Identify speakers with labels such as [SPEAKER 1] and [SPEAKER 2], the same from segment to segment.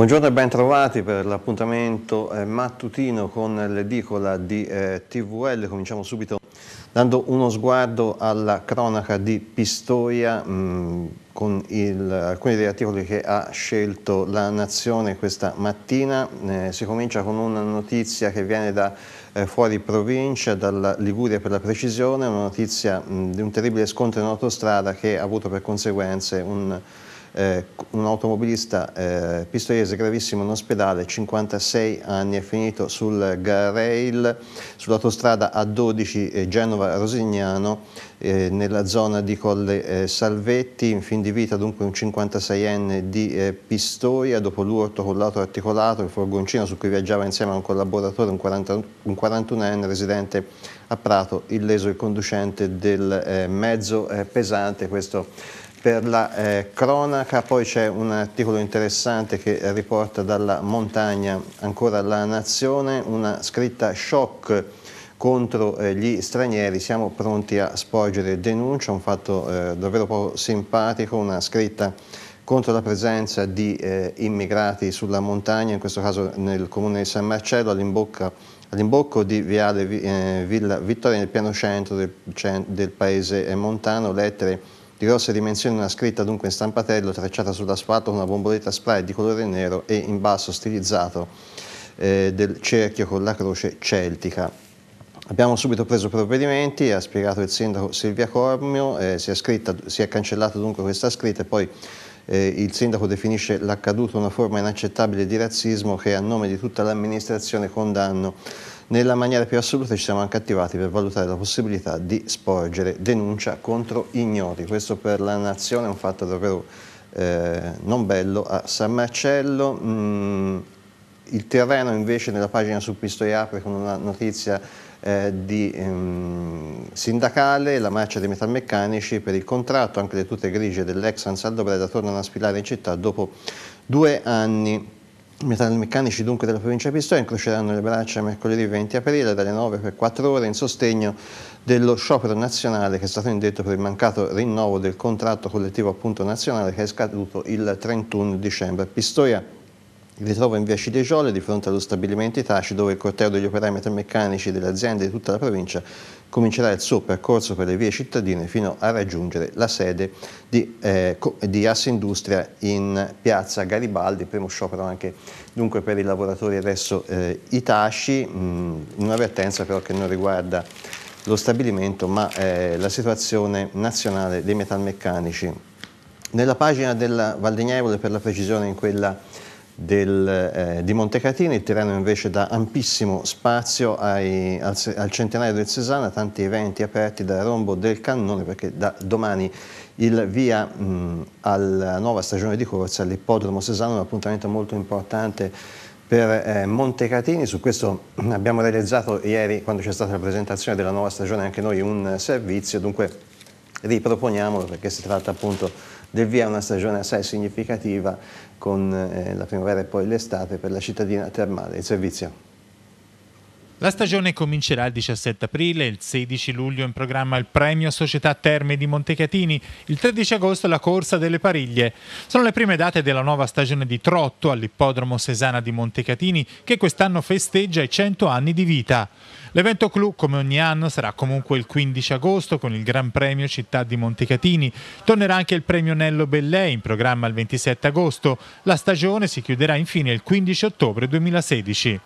[SPEAKER 1] Buongiorno e ben trovati per l'appuntamento eh, mattutino con l'edicola di eh, TVL. Cominciamo subito dando uno sguardo alla cronaca di Pistoia mh, mm, con il, alcuni degli articoli che ha scelto la Nazione questa mattina. Eh, si comincia con una notizia che viene da eh, fuori provincia, dalla Liguria per la precisione, una notizia mh, mm, di un terribile scontro in autostrada che ha avuto per conseguenze un eh, un automobilista eh, pistoriese gravissimo in ospedale, 56 anni, è finito sul Garail, sull'autostrada A12 eh, Genova-Rosignano, eh, nella zona di Colle eh, Salvetti, in fin di vita dunque un 56enne di eh, Pistoia, dopo l'urto con l'auto articolato, il furgoncino su cui viaggiava insieme a un collaboratore, un, 40, un 41enne residente a Prato, illeso il conducente del mezzo pesante, questo per la eh, cronaca, poi c'è un articolo interessante che riporta dalla montagna ancora la nazione, una scritta shock contro eh, gli stranieri, siamo pronti a sporgere denuncia, un fatto eh, davvero poco simpatico, una scritta contro la presenza di eh, immigrati sulla montagna, in questo caso nel comune di San Marcello, all'imbocco all di Viale eh, Villa Vittoria, nel piano centro del, del paese montano, lettere di grosse dimensioni una scritta dunque in stampatello tracciata sull'asfalto con una bomboletta spray di colore nero e in basso stilizzato eh, del cerchio con la croce celtica. Abbiamo subito preso provvedimenti, ha spiegato il sindaco Silvia Cormio, eh, si, è scritta, si è cancellata dunque questa scritta e poi eh, il sindaco definisce l'accaduto una forma inaccettabile di razzismo che a nome di tutta l'amministrazione condanno nella maniera più assoluta ci siamo anche attivati per valutare la possibilità di sporgere denuncia contro ignoti. Questo per la nazione è un fatto davvero eh, non bello. A San Marcello mh, mm, il terreno invece nella pagina su Pistoia apre con una notizia eh, di ehm, sindacale, la marcia dei metalmeccanici per il contratto, anche le tute grigie dell'ex Ansaldo Breda tornano a sfilare in città dopo due anni metalmeccanici dunque della provincia di Pistoia incroceranno le braccia mercoledì 20 aprile dalle 9 per 4 ore in sostegno dello sciopero nazionale che è stato indetto per il mancato rinnovo del contratto collettivo appunto nazionale che è scaduto il 31 dicembre. Pistoia mi ritrovo in via Ciliegiola di fronte allo stabilimento Itaci dove il corteo degli operai metalmeccanici delle aziende di tutta la provincia comincerà il suo percorso per le vie cittadine fino a raggiungere la sede di, eh, di Assindustria in piazza Garibaldi, primo sciopero anche dunque per i lavoratori adesso eh, Itaci, mh, mm, un'avvertenza però che non riguarda lo stabilimento ma eh, la situazione nazionale dei metalmeccanici. Nella pagina della Valdegnevole per la precisione in quella del, eh, di Montecatini, il Tirano invece dà ampissimo spazio ai, al, al, centenario del Cesana, tanti eventi aperti dal rombo del cannone perché da domani il via mh, alla nuova stagione di corsa all'ippodromo Cesano, un appuntamento molto importante per eh, Montecatini, su questo abbiamo realizzato ieri quando c'è stata la presentazione della nuova stagione anche noi un servizio, dunque riproponiamolo perché si tratta appunto di del via una stagione assai significativa con eh, la primavera e poi l'estate per la cittadina termale. Il servizio.
[SPEAKER 2] La stagione comincerà il 17 aprile, il 16 luglio in programma il premio Società Terme di Montecatini, il 13 agosto la corsa delle pariglie. Sono le prime date della nuova stagione di Trotto all'ippodromo Sesana di Montecatini che quest'anno festeggia i 100 anni di vita. L'evento clou, come ogni anno, sarà comunque il 15 agosto con il Gran Premio Città di Montecatini. Tornerà anche il Premio Nello Bellei in programma il 27 agosto. La stagione si chiuderà infine il 15 ottobre 2016.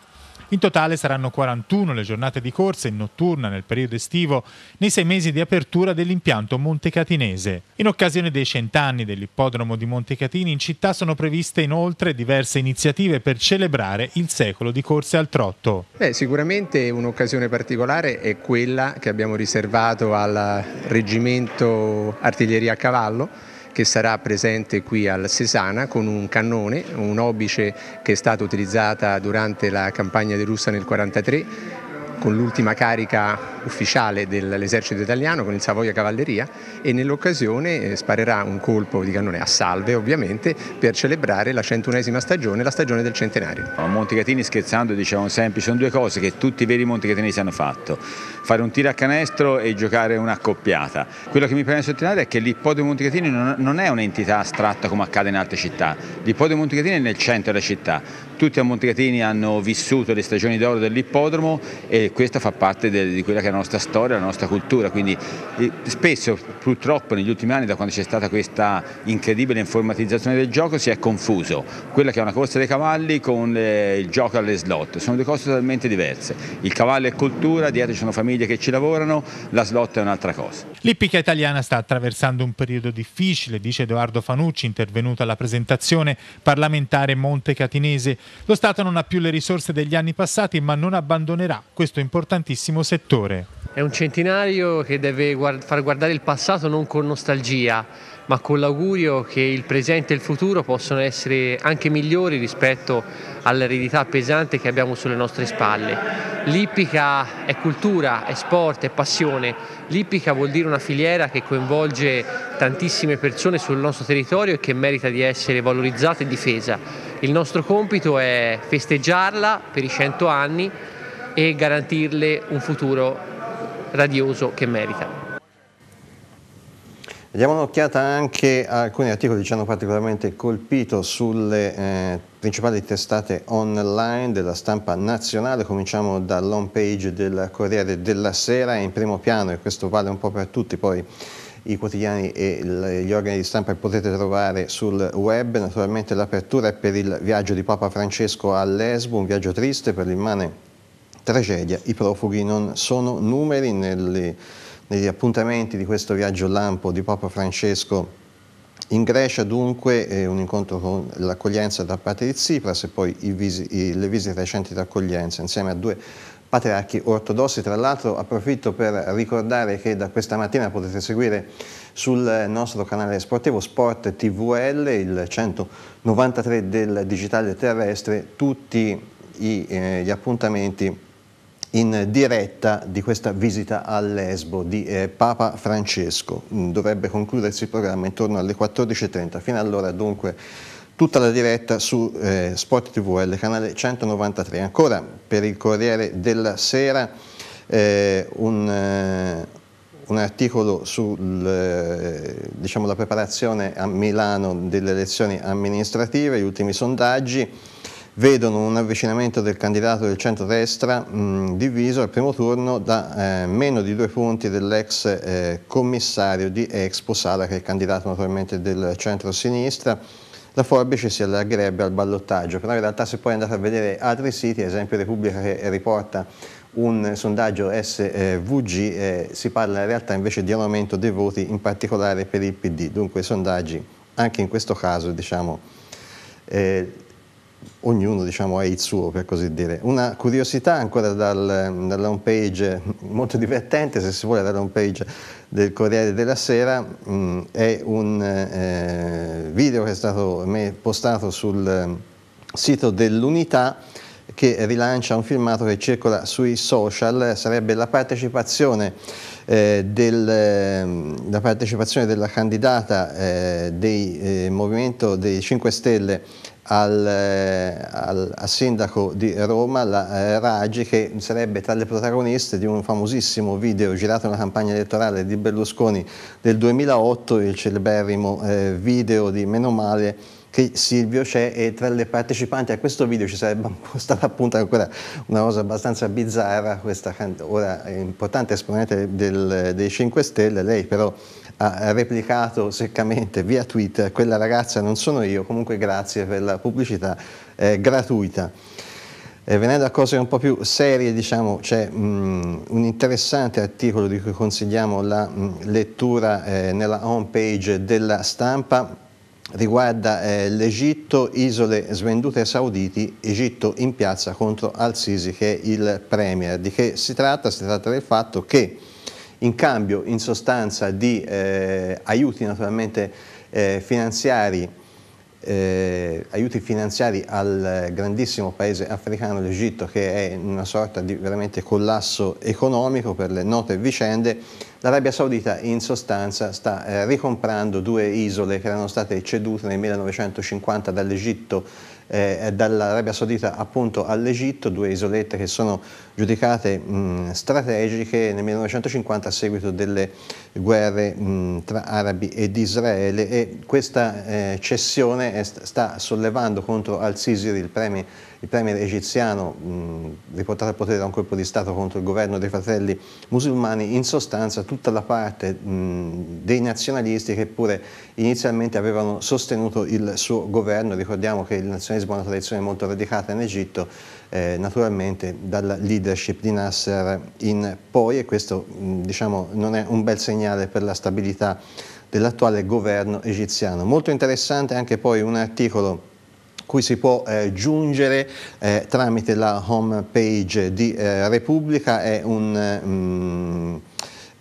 [SPEAKER 2] In totale saranno 41 le giornate di corsa in notturna nel periodo estivo nei sei mesi di apertura dell'impianto Montecatinese. In occasione dei cent'anni dell'ippodromo di Montecatini in città sono previste inoltre diverse iniziative per celebrare il secolo di corse al trotto. Beh, sicuramente un'occasione particolare è quella che abbiamo riservato al reggimento artiglieria a cavallo che sarà presente qui al Sesana con un cannone, un'obice che è stata utilizzata durante la campagna di Russa nel 1943 con l'ultima carica ufficiale dell'esercito italiano, con il Savoia Cavalleria e nell'occasione eh, sparerà un colpo di cannone a salve ovviamente per celebrare la centunesima stagione, la stagione del centenario. A Montecatini scherzando diciamo sempre, ci sono due cose che tutti i veri montecatinesi hanno fatto, fare un tiro a canestro e giocare una coppiata. Quello che mi preme sottolineare è che l'ippodromo Montecatini non è un'entità astratta come accade in altre città, l'ippodromo Montecatini è nel centro della città, tutti a Montecatini hanno vissuto le stagioni d'oro dell'ippodromo e e questo fa parte di quella che è la nostra storia, la nostra cultura, quindi eh, spesso purtroppo negli ultimi anni da quando c'è stata questa incredibile informatizzazione del gioco si è confuso quella che è una corsa dei cavalli con le, eh, il gioco alle slot, sono due cose totalmente diverse, il cavallo è cultura, dietro ci sono famiglie che ci lavorano, la slot è un'altra cosa. L'ippica italiana sta attraversando un periodo difficile, dice Edoardo Fanucci, intervenuto alla presentazione parlamentare Montecatinese, lo Stato non ha più le risorse degli anni passati ma non abbandonerà questo questo importantissimo settore. È un centenario che deve guard- far guardare il passato non con nostalgia, ma con l'augurio che il presente e il futuro possano essere anche migliori rispetto all'eredità pesante che abbiamo sulle nostre spalle. L'ippica è cultura, è sport, è passione. L'ippica vuol dire una filiera che coinvolge tantissime persone sul nostro territorio e che merita di essere valorizzata e difesa. Il nostro compito è festeggiarla per i 100 anni e garantirle un futuro radioso che merita.
[SPEAKER 1] Diamo un'occhiata anche a alcuni articoli che ci hanno particolarmente colpito sulle eh, principali testate online della stampa nazionale. Cominciamo dall'home page del Corriere della Sera, in primo piano, e questo vale un po' per tutti, poi i quotidiani e gli organi di stampa che potete trovare sul web. Naturalmente l'apertura è per il viaggio di Papa Francesco a Lesbo, un viaggio triste per l'immane tragedia, i profughi non sono numeri negli, negli appuntamenti di questo viaggio lampo di Papa Francesco in Grecia dunque un incontro con l'accoglienza da parte di Tsipras e poi visi, i, le visite recenti d'accoglienza insieme a due patriarchi ortodossi. Tra l'altro approfitto per ricordare che da questa mattina potete seguire sul nostro canale sportivo Sport TVL, il 193 del digitale terrestre, tutti i, eh, gli appuntamenti in diretta di questa visita a Lesbo di eh, Papa Francesco. Mm, dovrebbe concludersi il programma intorno alle 14.30. Fino allora dunque tutta la diretta su eh, Sport il canale 193. Ancora per il Corriere della Sera eh, un eh, un articolo sulla eh, diciamo, preparazione a Milano delle elezioni amministrative, gli ultimi sondaggi, vedono un avvicinamento del candidato del centrodestra mh, mm, diviso al primo turno da eh, meno di due punti dell'ex eh, commissario di Expo Sala, che è il candidato naturalmente del centro-sinistra. La forbice si allargherebbe al ballottaggio, però in realtà se poi andate a vedere altri siti, ad esempio Repubblica che riporta un sondaggio SVG, eh, si parla in realtà invece di un aumento dei voti, in particolare per il PD, dunque i sondaggi anche in questo caso diciamo eh, ognuno diciamo, ha il suo, per così dire. Una curiosità ancora dal, dalla home page, molto divertente se si vuole, dalla home page del Corriere della Sera, mh, mm, è un eh, video che è stato postato sul eh, sito dell'Unità che rilancia un filmato che circola sui social, sarebbe la partecipazione, eh, del, ehm, la partecipazione della candidata eh, dei, eh, Movimento dei 5 Stelle al, eh, al, al, sindaco di Roma, la eh, Raggi, che sarebbe tra le protagoniste di un famosissimo video girato nella campagna elettorale di Berlusconi del 2008, il celeberrimo eh, video di Meno male che Silvio c'è e tra le partecipanti a questo video ci sarebbe stata appunto ancora una cosa abbastanza bizzarra, questa ora importante esponente del, dei 5 Stelle, lei però ha replicato seccamente via Twitter, quella ragazza non sono io, comunque grazie per la pubblicità eh, gratuita. E venendo a cose un po' più serie, diciamo, c'è mh, mm, un interessante articolo di cui consigliamo la mh, mm, lettura eh, nella home page della stampa, riguarda eh, l'Egitto, isole svendute ai sauditi, Egitto in piazza contro Al-Sisi che è il premier. Di che si tratta? Si tratta del fatto che in cambio in sostanza di eh, aiuti naturalmente eh, finanziari, eh, aiuti finanziari al grandissimo paese africano, l'Egitto, che è in una sorta di veramente collasso economico per le note vicende, l'Arabia Saudita in sostanza sta eh, ricomprando due isole che erano state cedute nel 1950 dall'Egitto eh, dall'Arabia Saudita appunto all'Egitto, due isolette che sono giudicate mh, strategiche nel 1950 a seguito delle guerre mh, tra arabi ed Israele e questa eh, cessione st sta sollevando contro al-Sisiri, il, premier, il premier egiziano mh, riportato al potere da un colpo di Stato contro il governo dei fratelli musulmani, in sostanza tutta la parte dei nazionalisti che pure inizialmente avevano sostenuto il suo governo, ricordiamo che il nazionalismo tradizionismo è una tradizione molto radicata in Egitto, eh, naturalmente dalla leadership di Nasser in poi e questo mm, diciamo, non è un bel segnale per la stabilità dell'attuale governo egiziano. Molto interessante anche poi un articolo cui si può eh, giungere eh, tramite la home page di eh, Repubblica, è un, mm,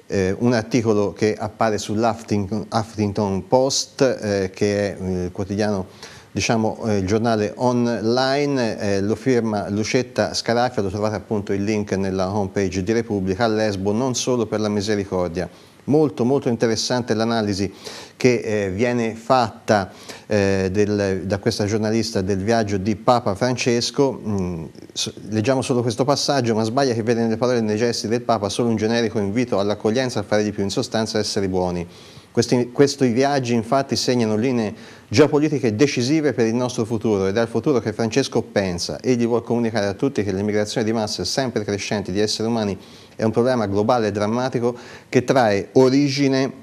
[SPEAKER 1] eh, un, articolo che appare sull'Huffington Post, eh, che è eh, il quotidiano diciamo, eh, il giornale online, eh, lo firma Lucetta Scarafia, lo trovate appunto il link nella homepage di Repubblica, a Lesbo non solo per la misericordia. Molto, molto interessante l'analisi che eh, viene fatta eh, del, da questa giornalista del viaggio di Papa Francesco. Mm, so, leggiamo solo questo passaggio, ma sbaglia che vede nelle parole e nei gesti del Papa solo un generico invito all'accoglienza, a fare di più in sostanza essere buoni questi, questi viaggi infatti segnano linee geopolitiche decisive per il nostro futuro ed è al futuro che Francesco pensa. Egli vuole comunicare a tutti che l'immigrazione di massa sempre crescente di esseri umani è un problema globale e drammatico che trae origine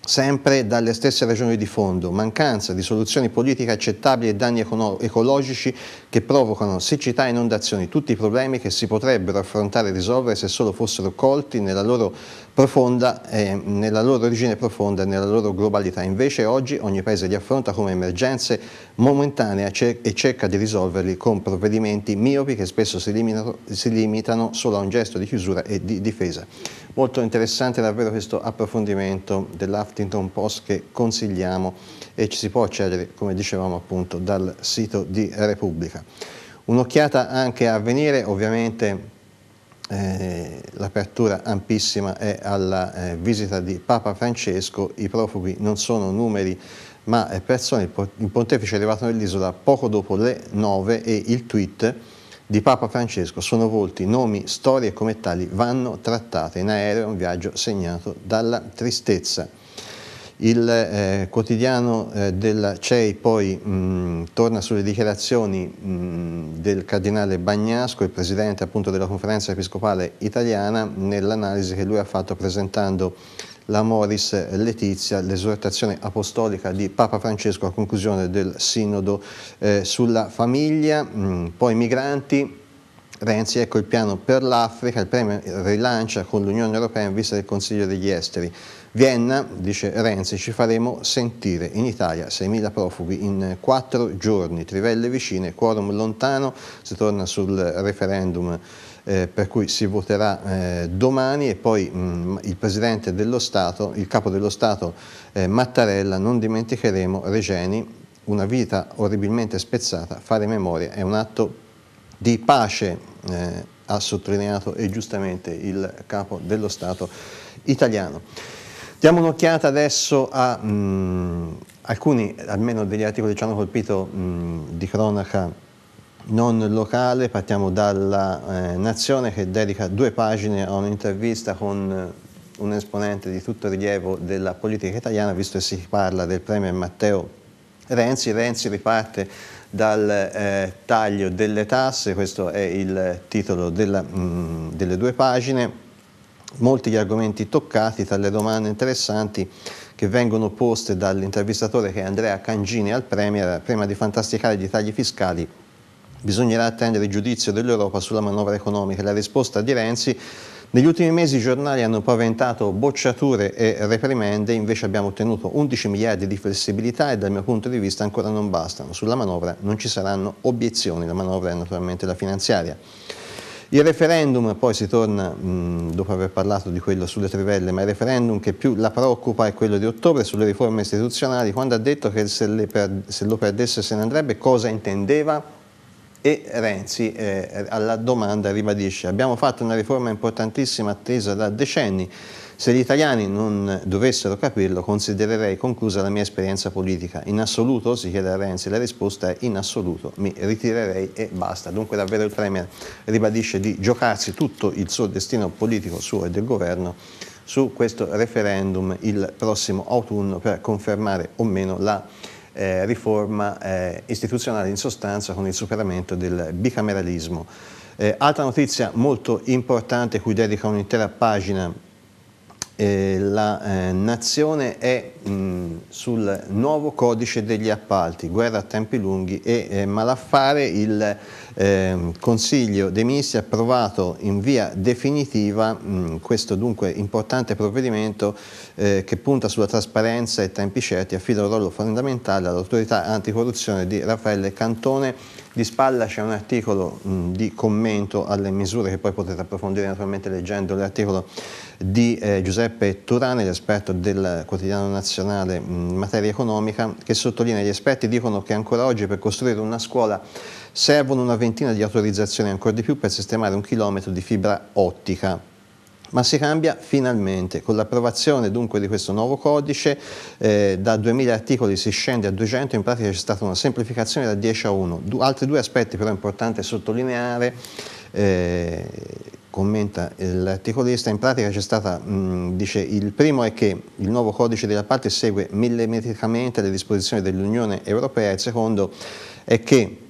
[SPEAKER 1] sempre dalle stesse ragioni di fondo, mancanza di soluzioni politiche accettabili e danni ecologici che provocano siccità e inondazioni, tutti i problemi che si potrebbero affrontare e risolvere se solo fossero colti nella loro, profonda, eh, nella loro origine profonda e nella loro globalità. Invece oggi ogni paese li affronta come emergenze momentanee e cerca di risolverli con provvedimenti miopi che spesso si limitano, si limitano solo a un gesto di chiusura e di difesa. Molto interessante davvero questo approfondimento dell'Huffington Post che consigliamo e ci si può accedere, come dicevamo appunto, dal sito di Repubblica pubblica. Un'occhiata anche a venire, ovviamente eh, l'apertura ampissima è alla eh, visita di Papa Francesco, i profughi non sono numeri ma eh, persone, il pontefice è arrivato nell'isola poco dopo le 9 e il tweet di Papa Francesco sono volti, nomi, storie come tali vanno trattate in aereo, un viaggio segnato dalla tristezza. Il eh, quotidiano eh, del CEI poi mh, mm, torna sulle dichiarazioni mh, mm, del cardinale Bagnasco, il presidente appunto della conferenza episcopale italiana, nell'analisi che lui ha fatto presentando la Moris Letizia, l'esortazione apostolica di Papa Francesco a conclusione del sinodo eh, sulla famiglia, mh, mm, poi migranti, Renzi, ecco il piano per l'Africa, il premio rilancia con l'Unione Europea in vista del Consiglio degli Esteri. Vienna, dice Renzi, ci faremo sentire. In Italia 6.000 profughi in 4 giorni, trivelle vicine, quorum lontano, si torna sul referendum eh, per cui si voterà eh, domani e poi mh, mm, il Presidente dello Stato, il Capo dello Stato eh, Mattarella, non dimenticheremo Regeni, una vita orribilmente spezzata, fare memoria è un atto di pace, eh, ha sottolineato e giustamente il Capo dello Stato italiano. Diamo un'occhiata adesso a mh, mm, alcuni, almeno degli articoli che ci hanno colpito mh, mm, di cronaca non locale, partiamo dalla eh, Nazione che dedica due pagine a un'intervista con eh, un esponente di tutto rilievo della politica italiana, visto che si parla del premier Matteo Renzi. Renzi riparte dal eh, taglio delle tasse, questo è il titolo della, mh, mm, delle due pagine molti gli argomenti toccati, tra le domande interessanti che vengono poste dall'intervistatore che è Andrea Cangini al Premier, prima di fantasticare gli tagli fiscali bisognerà attendere il giudizio dell'Europa sulla manovra economica. La risposta di Renzi negli ultimi mesi i giornali hanno paventato bocciature e reprimende, invece abbiamo ottenuto 11 miliardi di flessibilità e dal mio punto di vista ancora non bastano. Sulla manovra non ci saranno obiezioni, la manovra è naturalmente la finanziaria. Il referendum, poi si torna, mh, dopo aver parlato di quello sulle trivelle, ma il referendum che più la preoccupa è quello di ottobre sulle riforme istituzionali, quando ha detto che se, per, se lo perdesse se ne andrebbe, cosa intendeva? E Renzi eh, alla domanda ribadisce, abbiamo fatto una riforma importantissima attesa da decenni, se gli italiani non dovessero capirlo, considererei conclusa la mia esperienza politica. In assoluto, si chiede a Renzi, la risposta è in assoluto, mi ritirerei e basta. Dunque davvero il Premier ribadisce di giocarsi tutto il suo destino politico suo e del governo su questo referendum il prossimo autunno per confermare o meno la eh, riforma eh, istituzionale in sostanza con il superamento del bicameralismo. Eh, altra notizia molto importante cui dedica un'intera pagina eh, la eh, nazione è mh, mm, sul nuovo codice degli appalti, guerra a tempi lunghi e eh, malaffare, il ehm, Consiglio dei Ministri ha approvato in via definitiva mh, mm, questo dunque importante provvedimento eh, che punta sulla trasparenza e tempi certi, affida un ruolo fondamentale all'autorità anticorruzione di Raffaele Cantone di spalla c'è un articolo mh, di commento alle misure che poi potete approfondire naturalmente leggendo l'articolo di eh, Giuseppe Turani, l'esperto del quotidiano nazionale in materia economica, che sottolinea gli esperti dicono che ancora oggi per costruire una scuola servono una ventina di autorizzazioni, ancora di più per sistemare un chilometro di fibra ottica ma si cambia finalmente. Con l'approvazione dunque di questo nuovo codice eh, da 2000 articoli si scende a 200, in pratica c'è stata una semplificazione da 10 a 1. Du- altri due aspetti però è importante sottolineare. Eh, commenta l'articolista, in pratica c'è stata, mh, dice, il primo è che il nuovo codice della parte segue millimetricamente le disposizioni dell'Unione Europea, il secondo è che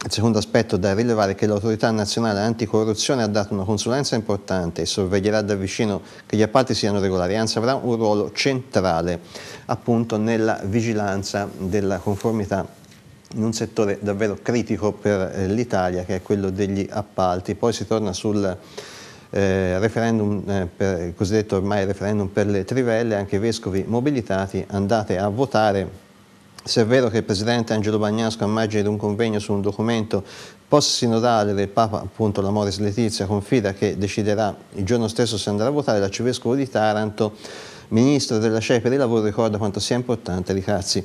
[SPEAKER 1] il secondo aspetto da rilevare è che l'autorità nazionale anticorruzione ha dato una consulenza importante e sorveglierà da vicino che gli appalti siano regolari, anzi avrà un ruolo centrale appunto nella vigilanza della conformità in un settore davvero critico per eh, l'Italia che è quello degli appalti. Poi si torna sul eh, referendum, eh, per, il cosiddetto ormai referendum per le trivelle, anche i vescovi mobilitati, andate a votare se è vero che il presidente Angelo Bagnasco a margine di un convegno su un documento post-sinodale del Papa, appunto l'Amoris Letizia, confida che deciderà il giorno stesso se andrà a votare, l'arcivescovo di Taranto, ministro della CEI per il lavoro, ricorda quanto sia importante ricarsi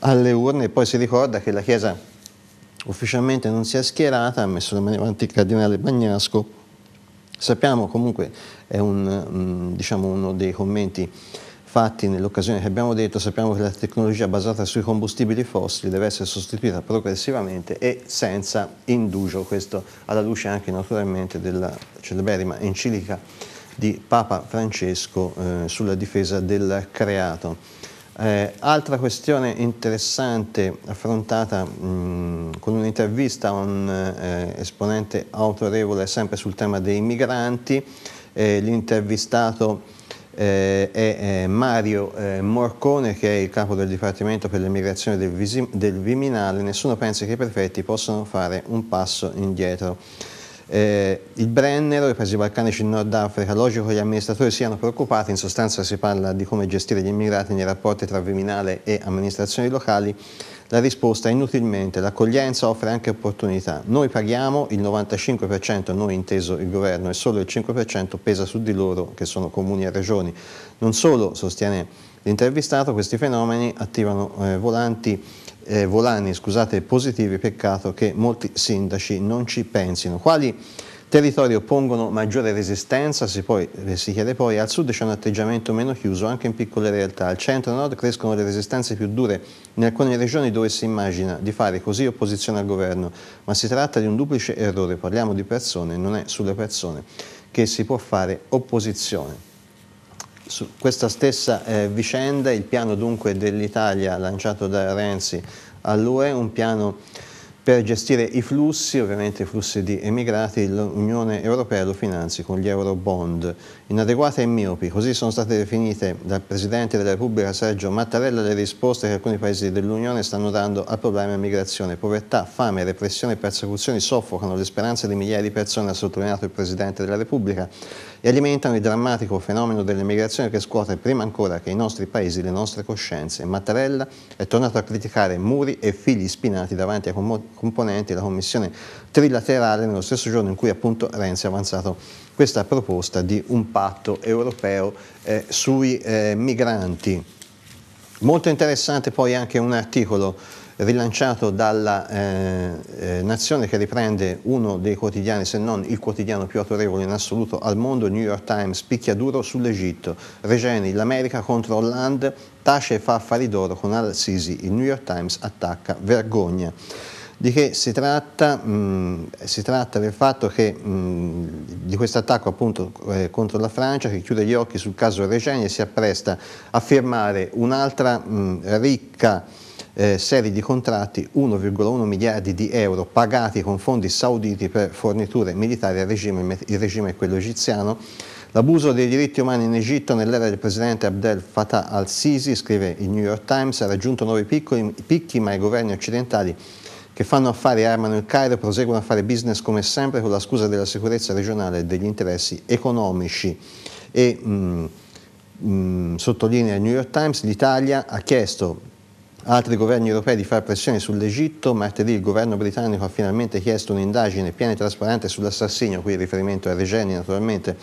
[SPEAKER 1] alle urne e poi si ricorda che la Chiesa ufficialmente non si è schierata, ha messo le mani avanti il cardinale Bagnasco. Sappiamo comunque, è un, mm, diciamo, uno dei commenti fatti nell'occasione che abbiamo detto, sappiamo che la tecnologia basata sui combustibili fossili deve essere sostituita progressivamente e senza indugio, questo alla luce anche naturalmente della celeberrima enciclica di Papa Francesco eh, sulla difesa del creato. Eh, altra questione interessante affrontata mh, con un'intervista a un eh, esponente autorevole sempre sul tema dei migranti, eh, l'intervistato eh, è eh, Mario eh, Morcone che è il capo del Dipartimento per l'immigrazione del, del Viminale, nessuno pensa che i prefetti possano fare un passo indietro. Eh, il Brennero, i paesi balcanici in Nord Africa, logico che gli amministratori siano preoccupati, in sostanza si parla di come gestire gli immigrati nei rapporti tra Viminale e amministrazioni locali, la risposta è inutilmente, l'accoglienza offre anche opportunità. Noi paghiamo il 95%, noi inteso il governo, e solo il 5% pesa su di loro, che sono comuni e regioni. Non solo, sostiene l'intervistato, questi fenomeni attivano eh, volanti eh, volani scusate, positivi, peccato che molti sindaci non ci pensino. Quali territori oppongono maggiore resistenza, si, poi, si, chiede poi, al sud c'è un atteggiamento meno chiuso anche in piccole realtà, al centro e nord crescono le resistenze più dure in alcune regioni dove si immagina di fare così opposizione al governo, ma si tratta di un duplice errore, parliamo di persone, non è sulle persone che si può fare opposizione. Su questa stessa eh, vicenda, il piano dunque dell'Italia lanciato da Renzi all'UE, un piano per gestire i flussi, ovviamente i flussi di emigrati, l'Unione Europea lo finanzi con gli euro bond, inadeguate e miopi, così sono state definite dal Presidente della Repubblica Sergio Mattarella le risposte che alcuni paesi dell'Unione stanno dando al problema immigrazione. Povertà, fame, repressione e persecuzioni soffocano le speranze di migliaia di persone, ha sottolineato il Presidente della Repubblica e alimentano il drammatico fenomeno dell'emigrazione che scuote prima ancora che i nostri paesi le nostre coscienze. Mattarella è tornato a criticare muri e figli spinati davanti ai componenti della commissione trilaterale nello stesso giorno in cui appunto Renzi ha avanzato questa proposta di un patto europeo eh, sui eh, migranti. Molto interessante poi anche un articolo rilanciato dalla eh, eh, nazione che riprende uno dei quotidiani, se non il quotidiano più autorevole in assoluto al mondo, New York Times, picchia duro sull'Egitto, Regeni l'America contro Hollande, tace e fa affari d'oro con Al-Sisi, il New York Times attacca, vergogna. Di che si tratta? Mh, mm, si tratta del fatto che mh, mm, di questo attacco appunto eh, contro la Francia che chiude gli occhi sul caso Regeni e si appresta a firmare un'altra mm, ricca eh, serie di contratti 1,1 miliardi di euro pagati con fondi sauditi per forniture militari al regime, il regime è quello egiziano. L'abuso dei diritti umani in Egitto nell'era del presidente Abdel Fattah al-Sisi, scrive il New York Times, ha raggiunto nuovi piccoli, picchi, ma i governi occidentali che fanno affari e armano il Cairo proseguono a fare business come sempre con la scusa della sicurezza regionale e degli interessi economici. E, mh, mm, mh, mm, sottolinea il New York Times, l'Italia ha chiesto altri governi europei di fare pressione sull'Egitto. Martedì il governo britannico ha finalmente chiesto un'indagine piena e trasparente sull'assassinio, qui il riferimento a Regeni naturalmente,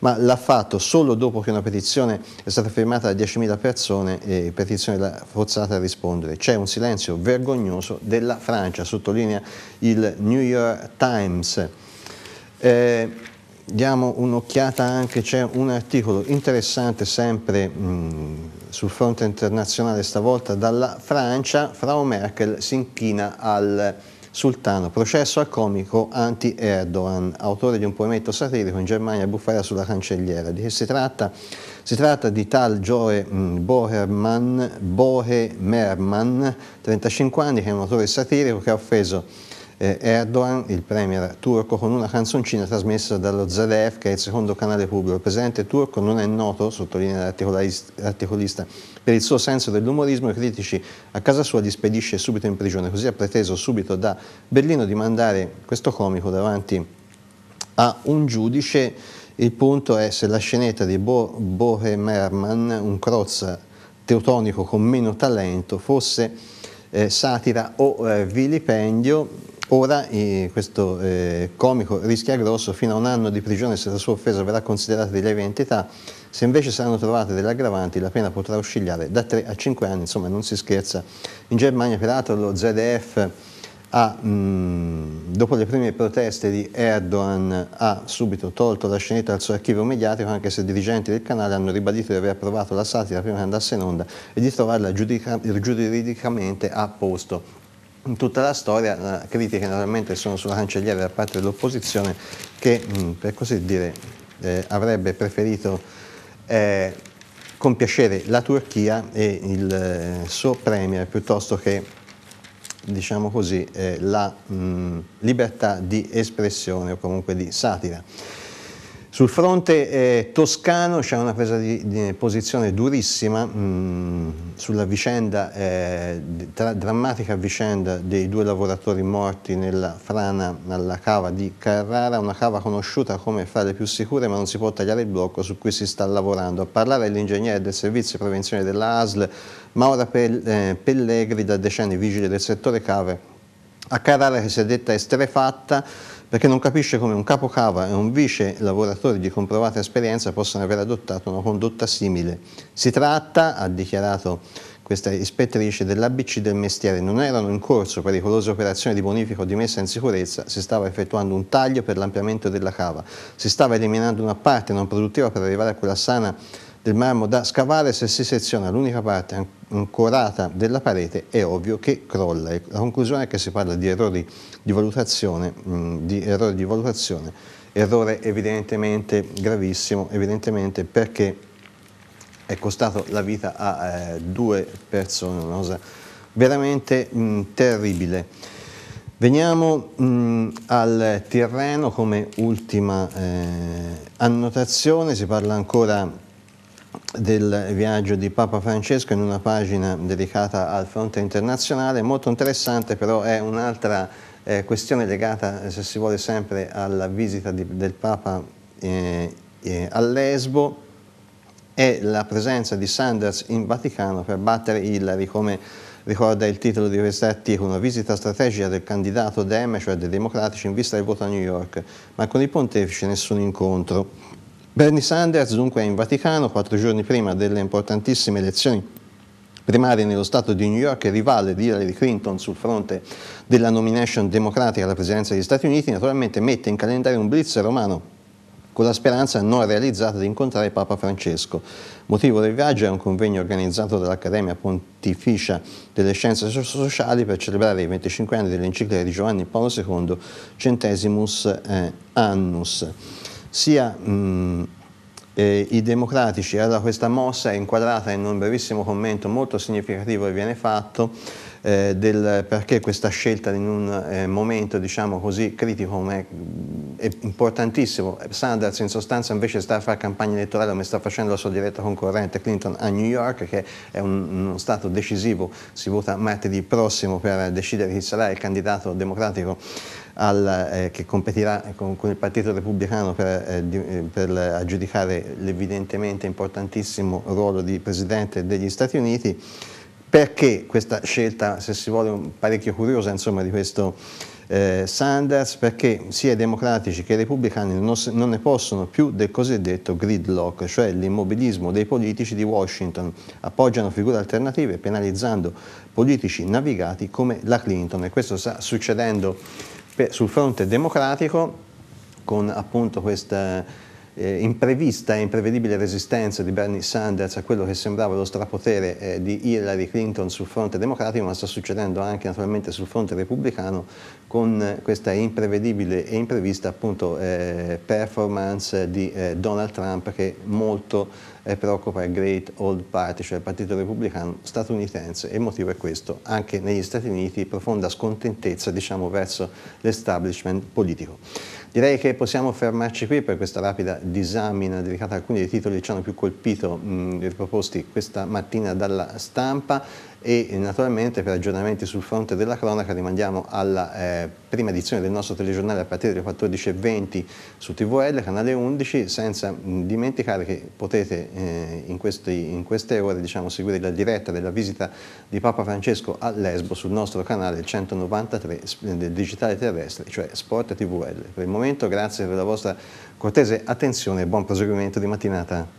[SPEAKER 1] ma l'ha fatto solo dopo che una petizione è stata firmata da 10.000 persone e petizione l'ha forzata a rispondere. C'è un silenzio vergognoso della Francia, sottolinea il New York Times. Eh, diamo un'occhiata anche, c'è un articolo interessante sempre mh, sul fronte internazionale stavolta dalla Francia, Frau Merkel si inchina al sultano, processo al comico anti-Erdogan, autore di un poemetto satirico in Germania, bufera sulla cancelliera. Di che si tratta? Si tratta di tal Joe Bohemerman, 35 anni, che è un autore satirico che ha offeso eh, Erdogan, il premier turco, con una canzoncina trasmessa dallo ZDF, che è il secondo canale pubblico. Il presidente turco non è noto, sottolinea l'articolista, per il suo senso dell'umorismo i critici a casa sua li spedisce subito in prigione, così ha preteso subito da Berlino di mandare questo comico davanti a un giudice. Il punto è se la scenetta di Bo- Bohe Merman, un croz teutonico con meno talento, fosse eh, satira o eh, vilipendio Ora eh, questo eh, comico rischia grosso fino a un anno di prigione se la sua offesa verrà considerata di lieve entità, se invece saranno trovate delle aggravanti la pena potrà oscillare da 3 a 5 anni, insomma non si scherza. In Germania peraltro lo ZDF ha, mh, mm, dopo le prime proteste di Erdogan ha subito tolto la scenetta dal suo archivio mediatico anche se i dirigenti del canale hanno ribadito di aver approvato la satira prima che andasse in onda e di trovarla giudica, giuridicamente a posto in tutta la storia critiche naturalmente sono sulla cancelliera da parte dell'opposizione che mm, per così dire eh, avrebbe preferito eh, compiacere la Turchia e il eh, suo premier piuttosto che diciamo così eh, la mh, mm, libertà di espressione o comunque di satira. Sul fronte eh, toscano c'è una presa di, di posizione durissima mh, mm, sulla vicenda, eh, tra, drammatica vicenda dei due lavoratori morti nella frana alla cava di Carrara, una cava conosciuta come fra le più sicure ma non si può tagliare il blocco su cui si sta lavorando. A parlare è l'ingegnere del servizio di prevenzione della ASL, Maura eh, Pellegri, da decenni vigile del settore cave a Carrara che si è detta estrefatta perché non capisce come un capocava e un vice lavoratore di comprovata esperienza possano aver adottato una condotta simile. Si tratta, ha dichiarato questa ispettrice dell'ABC del mestiere, non erano in corso pericolose operazioni di bonifica o di messa in sicurezza, si stava effettuando un taglio per l'ampliamento della cava, si stava eliminando una parte non produttiva per arrivare a quella sana del marmo da scavare, se si seziona l'unica parte ancorata della parete è ovvio che crolla. La conclusione è che si parla di errori di valutazione, mm, di errori di valutazione errore evidentemente gravissimo, evidentemente perché è costato la vita a eh, due persone, una cosa veramente mm, terribile. Veniamo mh, mm, al Tirreno come ultima eh, annotazione, si parla ancora del viaggio di Papa Francesco in una pagina dedicata al fronte internazionale, molto interessante però è un'altra eh, questione legata, eh, se si vuole, sempre alla visita di, del Papa eh, eh, a Lesbo e la presenza di Sanders in Vaticano per battere Hillary, come ricorda il titolo di questo articolo, una visita strategica del candidato Dem, cioè dei democratici, in vista del voto a New York, ma con i pontefici nessun incontro. Bernie Sanders dunque è in Vaticano quattro giorni prima delle importantissime elezioni primarie nello Stato di New York rivale di Hillary Clinton sul fronte della nomination democratica alla presidenza degli Stati Uniti, naturalmente mette in calendario un blitz romano con la speranza non realizzata di incontrare Papa Francesco. Motivo del viaggio è un convegno organizzato dall'Accademia Pontificia delle Scienze Sociali per celebrare i 25 anni dell'enciclica di Giovanni Paolo II, Centesimus eh, Annus sia mh, mm, eh, i democratici, allora questa mossa è inquadrata in un brevissimo commento molto significativo che viene fatto eh, del perché questa scelta in un eh, momento diciamo così critico come è importantissimo. Sanders in sostanza invece sta a fare campagna elettorale come sta facendo la sua diretta concorrente Clinton a New York che è un, uno stato decisivo, si vota martedì prossimo per decidere chi sarà il candidato democratico al, eh, che competirà con, con, il Partito Repubblicano per, eh, di, eh, per aggiudicare l'evidentemente importantissimo ruolo di Presidente degli Stati Uniti, perché questa scelta, se si vuole, parecchio curiosa insomma, di questo eh, Sanders, perché sia i democratici che i repubblicani non, non, ne possono più del cosiddetto gridlock, cioè l'immobilismo dei politici di Washington, appoggiano figure alternative penalizzando politici navigati come la Clinton e questo sta succedendo sul fronte democratico con appunto questa eh, imprevista e imprevedibile resistenza di Bernie Sanders a quello che sembrava lo strapotere eh, di Hillary Clinton sul fronte democratico, ma sta succedendo anche naturalmente sul fronte repubblicano con eh, questa imprevedibile e imprevista appunto, eh, performance di eh, Donald Trump che molto eh, preoccupa il Great Old Party, cioè il partito repubblicano statunitense e il motivo è questo, anche negli Stati Uniti profonda scontentezza diciamo, verso l'establishment politico. Direi che possiamo fermarci qui per questa rapida disamina dedicata ad alcuni dei titoli che ci hanno più colpito mh, mm, riproposti questa mattina dalla stampa e naturalmente per aggiornamenti sul fronte della cronaca rimandiamo alla eh, prima edizione del nostro telegiornale a partire dalle 14.20 su TVL, canale 11, senza dimenticare che potete eh, in, questi, in, queste ore diciamo, seguire la diretta della visita di Papa Francesco a Lesbo sul nostro canale 193 eh, del digitale terrestre, cioè Sport TVL. Per il momento grazie per la vostra cortese attenzione e buon proseguimento di mattinata.